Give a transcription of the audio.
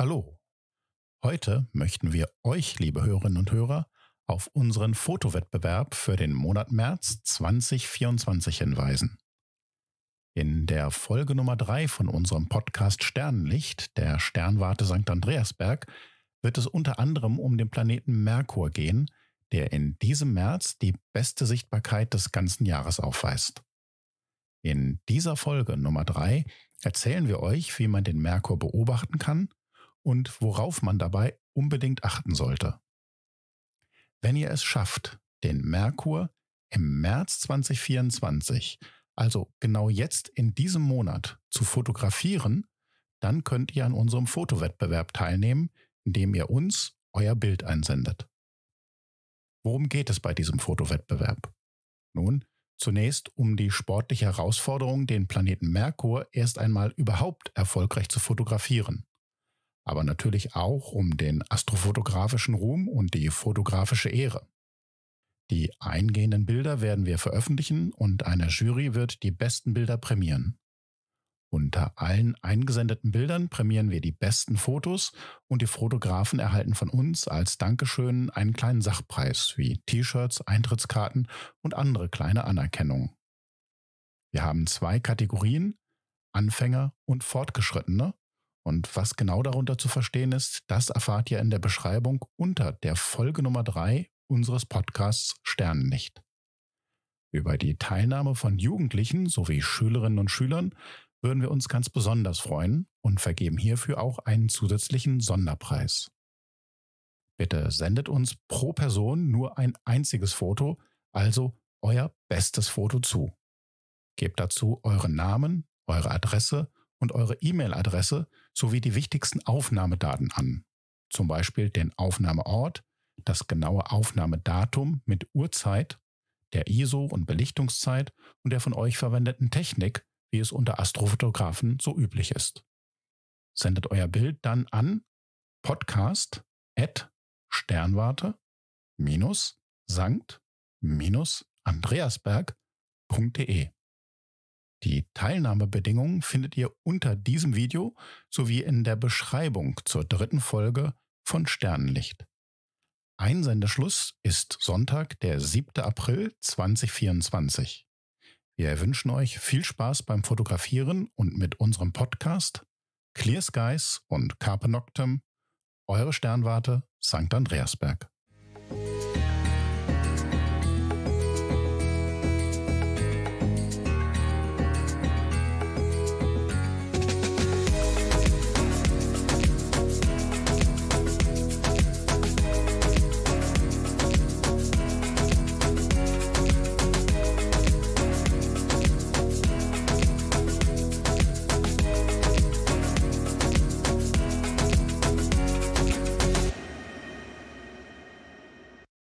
Hallo. Heute möchten wir euch, liebe Hörerinnen und Hörer, auf unseren Fotowettbewerb für den Monat März 2024 hinweisen. In der Folge Nummer 3 von unserem Podcast Sternenlicht, der Sternwarte St. Andreasberg, wird es unter anderem um den Planeten Merkur gehen, der in diesem März die beste Sichtbarkeit des ganzen Jahres aufweist. In dieser Folge Nummer 3 erzählen wir euch, wie man den Merkur beobachten kann, und worauf man dabei unbedingt achten sollte. Wenn ihr es schafft, den Merkur im März 2024, also genau jetzt in diesem Monat, zu fotografieren, dann könnt ihr an unserem Fotowettbewerb teilnehmen, indem ihr uns euer Bild einsendet. Worum geht es bei diesem Fotowettbewerb? Nun, zunächst um die sportliche Herausforderung, den Planeten Merkur erst einmal überhaupt erfolgreich zu fotografieren aber natürlich auch um den astrofotografischen Ruhm und die fotografische Ehre. Die eingehenden Bilder werden wir veröffentlichen und eine Jury wird die besten Bilder prämieren. Unter allen eingesendeten Bildern prämieren wir die besten Fotos und die Fotografen erhalten von uns als Dankeschön einen kleinen Sachpreis wie T-Shirts, Eintrittskarten und andere kleine Anerkennungen. Wir haben zwei Kategorien, Anfänger und Fortgeschrittene, und was genau darunter zu verstehen ist, das erfahrt ihr in der Beschreibung unter der Folge Nummer 3 unseres Podcasts Sternenlicht. Über die Teilnahme von Jugendlichen sowie Schülerinnen und Schülern würden wir uns ganz besonders freuen und vergeben hierfür auch einen zusätzlichen Sonderpreis. Bitte sendet uns pro Person nur ein einziges Foto, also euer bestes Foto zu. Gebt dazu euren Namen, eure Adresse und eure E-Mail-Adresse sowie die wichtigsten Aufnahmedaten an, zum Beispiel den Aufnahmeort, das genaue Aufnahmedatum mit Uhrzeit, der ISO und Belichtungszeit und der von euch verwendeten Technik, wie es unter Astrofotografen so üblich ist. Sendet euer Bild dann an podcaststernwarte sankt andreasberg.de die Teilnahmebedingungen findet ihr unter diesem Video sowie in der Beschreibung zur dritten Folge von Sternenlicht. Einsendeschluss ist Sonntag, der 7. April 2024. Wir wünschen euch viel Spaß beim Fotografieren und mit unserem Podcast Clear Skies und Carpe Noctem, eure Sternwarte St. Andreasberg.